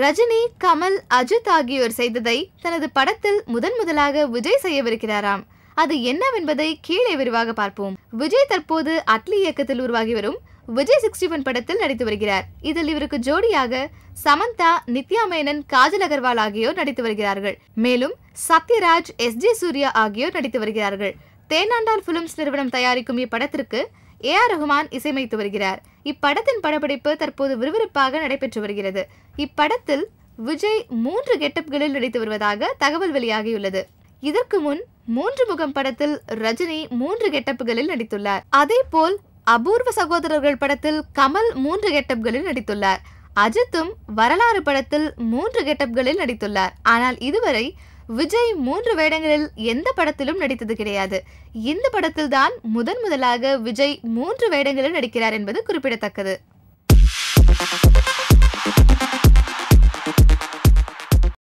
ரஜினி கமல் அஜித் ஆகியோர் செய்ததை தனது படத்தில் முதன் முதலாக விஜய் செய்யவிருக்கிறாராம் அது என்னவென்பதை கீழே விரிவாக பார்ப்போம் விஜய் தற்போது அட்லி இயக்கத்தில் உருவாகி வரும் விஜய் சிக்ஸ்டி ஒன் படத்தில் நடித்து வருகிறார் இதில் இவருக்கு ஜோடியாக சமந்தா நித்யா மேனன் காஜல் அகர்வால் ஆகியோர் நடித்து வருகிறார்கள் மேலும் சத்யராஜ் எஸ் ஜே சூர்யா ஆகியோர் நடித்து வருகிறார்கள் தேனாண்டால் பிலிம்ஸ் நிறுவனம் தயாரிக்கும் இப்படத்திற்கு ஏ ஆர் ரஹ்மான் இசையமைத்து வருகிறார் இப்படத்தின் படப்பிடிப்பு தற்போது விறுவிறுப்பாக நடைபெற்று வருகிறது இப்படத்தில் விஜய் மூன்று கெட்டப்களில் நடித்து வருவதாக தகவல் வெளியாகியுள்ளது இதற்கு முன் மூன்று முகம் படத்தில் ரஜினி மூன்று கெட்டப்புகளில் நடித்துள்ளார் அதே போல் அபூர்வ சகோதரர்கள் படத்தில் கமல் மூன்று கெட்டப்களில் நடித்துள்ளார் அஜித்தும் வரலாறு படத்தில் மூன்று கெட்டப்களில் நடித்துள்ளார் ஆனால் இதுவரை விஜய் மூன்று வேடங்களில் எந்த படத்திலும் நடித்தது கிடையாது இந்த படத்தில்தான் முதன் முதலாக விஜய் மூன்று வேடங்களில் நடிக்கிறார் என்பது குறிப்பிடத்தக்கது